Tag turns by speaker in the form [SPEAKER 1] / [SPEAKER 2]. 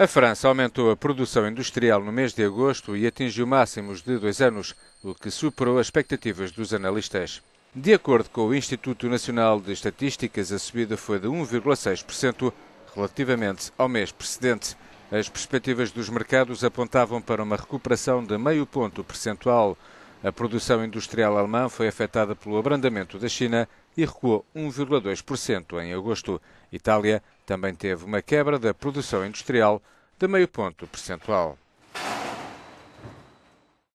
[SPEAKER 1] A França aumentou a produção industrial no mês de agosto e atingiu máximos de dois anos, o que superou as expectativas dos analistas. De acordo com o Instituto Nacional de Estatísticas, a subida foi de 1,6% relativamente ao mês precedente. As perspectivas dos mercados apontavam para uma recuperação de meio ponto percentual. A produção industrial alemã foi afetada pelo abrandamento da China e recuou 1,2% em agosto. Itália também teve uma quebra da produção industrial de meio ponto percentual.